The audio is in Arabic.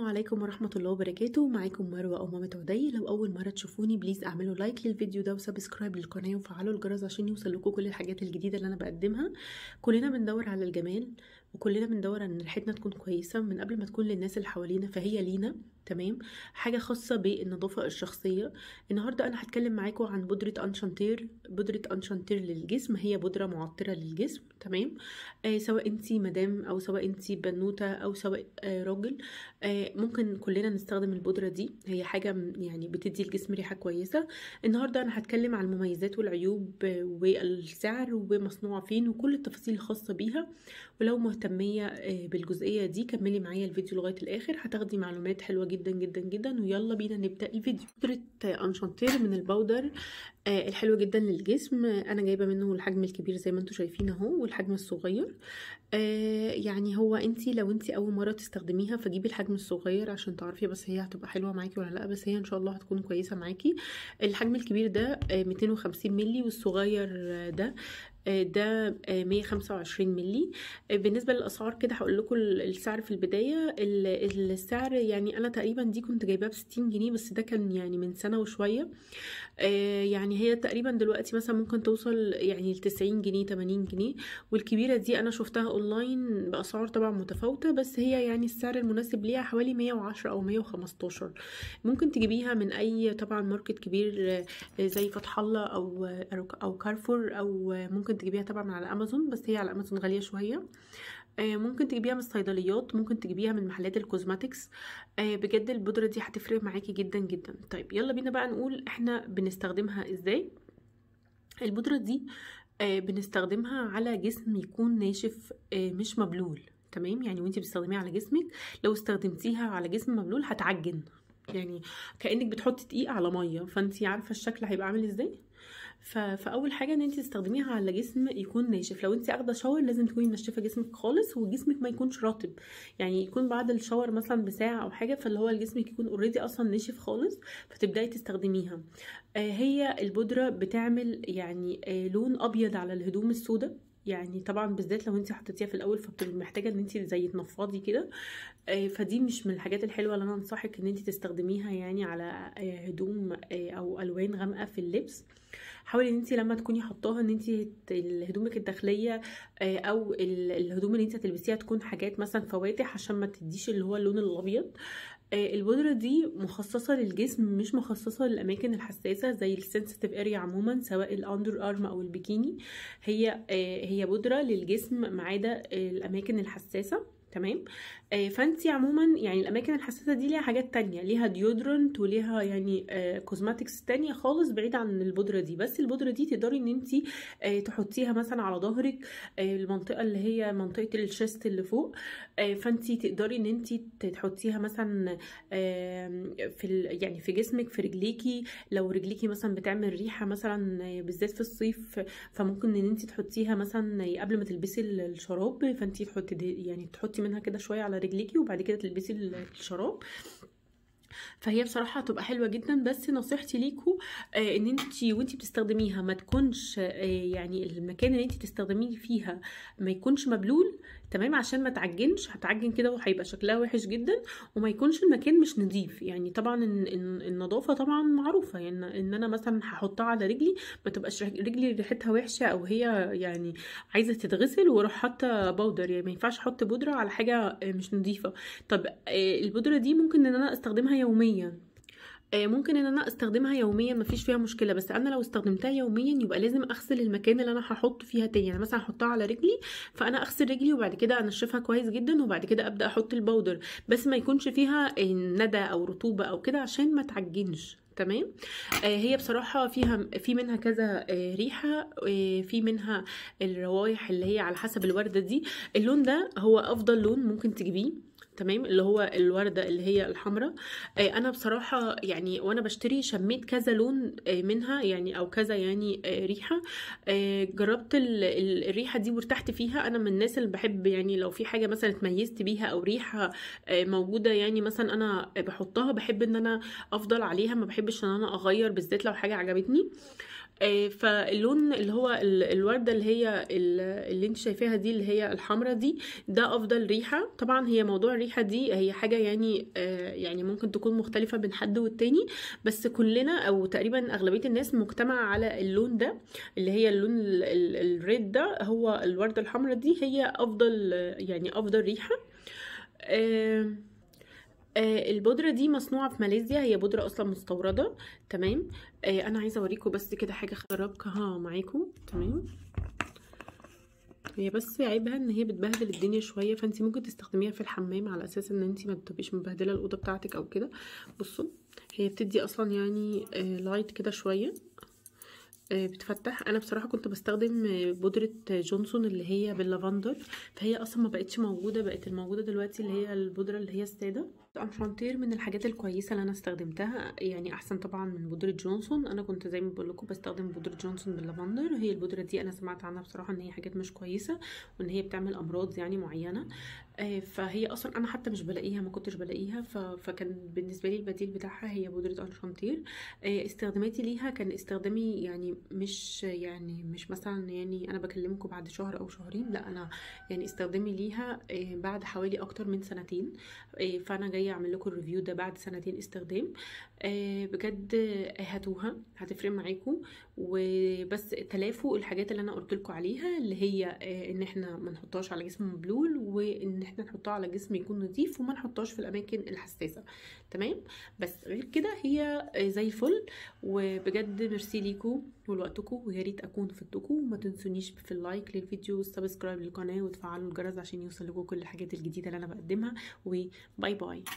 السلام عليكم ورحمة الله وبركاته معاكم مروة أو مامة عدي لو أول مرة تشوفوني بليز اعملوا لايك للفيديو ده وسبسكرايب للقناة وفعلوا الجرس عشان يوصل لكم كل الحاجات الجديدة اللي أنا بقدمها كلنا بندور على الجمال وكلنا بندور ان ريحتنا تكون كويسه من قبل ما تكون للناس اللي حوالينا فهي لينا تمام حاجه خاصه بالنظافه الشخصيه النهارده انا هتكلم معاكم عن بودره انشانتير بودره انشانتير للجسم هي بودره معطره للجسم تمام آه سواء انت مدام او سواء انت بنوته او سواء آه راجل آه ممكن كلنا نستخدم البودره دي هي حاجه يعني بتدي الجسم ريحه كويسه النهارده انا هتكلم عن المميزات والعيوب والسعر ومصنوعه فين وكل التفاصيل الخاصه بيها ولو مهتمية آه، بالجزئية دي كملي معايا الفيديو لغاية الآخر هتاخدي معلومات حلوة جدا جدا جدا ويلا بينا نبدأ الفيديو بودرة أنشانتير من البودر آه، الحلوة جدا للجسم أنا جايبة منه الحجم الكبير زي ما انتوا شايفين اهو والحجم الصغير آه، يعني هو انتي لو انتي أول مرة تستخدميها فجيبي الحجم الصغير عشان تعرفي بس هي هتبقى حلوة معاكي ولا لأ بس هي إن شاء الله هتكون كويسة معاكي الحجم الكبير ده 250 مللي والصغير ده آه، ده 125 آه، مللي آه، بالنسبه للاسعار كده هقول لكم السعر في البدايه السعر يعني انا تقريبا دي كنت جايباها ب 60 جنيه بس ده كان يعني من سنه وشويه يعني هي تقريبا دلوقتي مثلا ممكن توصل يعني ل 90 جنيه 80 جنيه والكبيره دي انا شفتها اونلاين باسعار طبعا متفاوته بس هي يعني السعر المناسب ليها حوالي 110 او 115 ممكن تجيبيها من اي طبعا ماركت كبير زي فتح الله او او كارفور او ممكن ممكن تجيبيها طبعا من على امازون بس هي على امازون غاليه شويه آه، ممكن تجيبيها من الصيدليات ممكن تجيبيها من محلات الكوزماتكس آه، بجد البودره دي هتفرق معاكي جدا جدا طيب يلا بينا بقى نقول احنا بنستخدمها ازاي البودره دي آه، بنستخدمها على جسم يكون ناشف مش مبلول تمام يعني وانت بتستخدميها على جسمك لو استخدمتيها على جسم مبلول هتعجن يعني كانك بتحطي دقيق على ميه فانت عارفه الشكل هيبقى عامل ازاي فاول حاجه ان انت تستخدميها على جسم يكون ناشف لو انت اخده شاور لازم تكوني منشفه جسمك خالص وجسمك ما يكونش رطب يعني يكون بعد الشاور مثلا بساعه او حاجه فاللي هو جسمك يكون اوريدي اصلا ناشف خالص فتبداي تستخدميها آه، هي البودره بتعمل يعني آه، لون ابيض على الهدوم السوداء يعني طبعا بالذات لو انت حطيتيها في الاول فبتبقي محتاجه ان انت زي تنفضي كده آه، فدي مش من الحاجات الحلوه اللي انا انصحك ان انت تستخدميها يعني على آه، هدوم آه، او الوان غامقه في اللبس حاولي ان انت لما تكوني حطاها ان انت هدومك الداخليه او الهدوم اللي انت هتلبسيها تكون حاجات مثلا فواتح عشان ما تديش اللي هو اللون الابيض آه، البودرة دي مخصصة للجسم مش مخصصة للأماكن الحساسة زي السنسيتيف اريا عموما سواء الأندر أرم أو البيكيني هي آه، هي بودرة للجسم ما عدا الأماكن الحساسة تمام آه عموما يعني الاماكن الحساسه دي ليها حاجات تانية ليها ديودرنت وليها يعني آه كوزماتكس تانية خالص بعيد عن البودره دي بس البودره دي تقدري ان انت آه تحطيها مثلا على ظهرك آه المنطقه اللي هي منطقه الشيست اللي فوق آه تقدري ان انت تحطيها مثلا آه في يعني في جسمك في رجليكي لو رجليكي مثلا بتعمل ريحه مثلا آه، بالذات في الصيف فممكن ان انت تحطيها مثلا قبل ما تلبسي الشراب فانت تحطي يعني تحطي تحطي منها كده شويه على رجليكي وبعد كده تلبسي الشراب فهي بصراحه هتبقى حلوه جدا بس نصيحتي ليكوا آه، ان انت وانت بتستخدميها ما تكونش آه، يعني المكان اللي انت تستخدميه فيها ما يكونش مبلول تمام عشان ما تعجنش هتعجن كده وهيبقى شكلها وحش جدا وما يكونش المكان مش نظيف يعني طبعا النظافه طبعا معروفه يعني ان انا مثلا هحطها على رجلي ما تبقاش رجلي ريحتها وحشه او هي يعني عايزه تتغسل واروح حاطه بودر يعني ما ينفعش احط بودره على حاجه آه، مش نظيفه طب البودره دي ممكن ان انا استخدمها يوميا آه، ممكن ان انا استخدمها يوميا مفيش فيها مشكله بس انا لو استخدمتها يوميا يبقى لازم اغسل المكان اللي انا هحط فيها تاني يعني مثلا هحطها على رجلي فانا اغسل رجلي وبعد كده انشفها كويس جدا وبعد كده ابدا احط البودر بس ما يكونش فيها ندى او رطوبه او كده عشان ما تعجنش تمام آه هي بصراحه فيها في منها كذا آه ريحه آه في منها الروايح اللي هي على حسب الورده دي اللون ده هو افضل لون ممكن تجيبيه تمام اللي هو الورده اللي هي الحمراء آه، انا بصراحه يعني وانا بشتري شميت كذا لون آه، منها يعني او كذا يعني آه، ريحه جربت الريحه دي وارتحت فيها انا من الناس اللي بحب يعني لو في حاجه مثلا اتميزت بيها او ريحه موجوده يعني مثلا انا بحطها بحب ان انا افضل عليها ما بحبش ان انا اغير بالذات لو حاجه عجبتني آه، فاللون اللي هو الورده اللي هي اللي انت شايفاها دي اللي هي الحمرة دي ده افضل ريحه طبعا هي موضوع الريحه دي هي حاجه يعني آه، يعني ممكن تكون مختلفه بين حد والتاني بس كلنا او تقريبا اغلبيه الناس مجتمعه على اللون ده اللي هي اللون الريد ده هو الورده الحمرة دي هي افضل يعني افضل ريحه آه، آه البودرة دي مصنوعة في ماليزيا هي بودرة أصلا مستوردة تمام آه أنا عايزة أوريكم بس كده حاجة خربكها معاكم تمام هي بس عيبها ان هي بتبهدل الدنيا شويه فانت ممكن تستخدميها في الحمام على اساس ان انت ما تبقيش مبهدله الاوضه بتاعتك او كده بصوا هي بتدي اصلا يعني آه لايت كده شويه آه، بتفتح انا بصراحه كنت بستخدم آه، بودره جونسون اللي هي باللافندر فهي اصلا ما بقتش موجوده بقت الموجوده دلوقتي اللي هي البودره اللي هي الساده انشانتير من الحاجات الكويسه اللي انا استخدمتها يعني احسن طبعا من بودره جونسون انا كنت زي ما بقول لكم بستخدم بودره جونسون باللافندر وهي البودره دي انا سمعت عنها بصراحه ان هي حاجات مش كويسه وان هي بتعمل امراض يعني معينه آه، فهي اصلا انا حتى مش بلاقيها ما كنتش بلاقيها فكان بالنسبه لي البديل بتاعها هي بودره انشانتير آه، استخداماتي ليها كان استخدامي يعني مش يعني مش مثلا يعني انا بكلمكم بعد شهر او شهرين لا انا يعني استخدامي ليها آه، بعد حوالي اكتر من سنتين فانا جاي جايه اعمل لكم الريفيو ده بعد سنتين استخدام آه، بجد آه، هاتوها هتفرق معاكم وبس تلافوا الحاجات اللي انا قلت لكم عليها اللي هي آه، ان احنا ما نحطهاش على جسم مبلول وان احنا نحطها على جسم يكون نظيف وما نحطهاش في الاماكن الحساسه تمام بس غير كده هي زي الفل وبجد ميرسي ليكم ولوقتكم ويا ريت اكون فدتكم وما تنسونيش في اللايك للفيديو والسبسكرايب للقناه وتفعلوا الجرس عشان يوصل لكم كل الحاجات الجديده اللي انا بقدمها وباي باي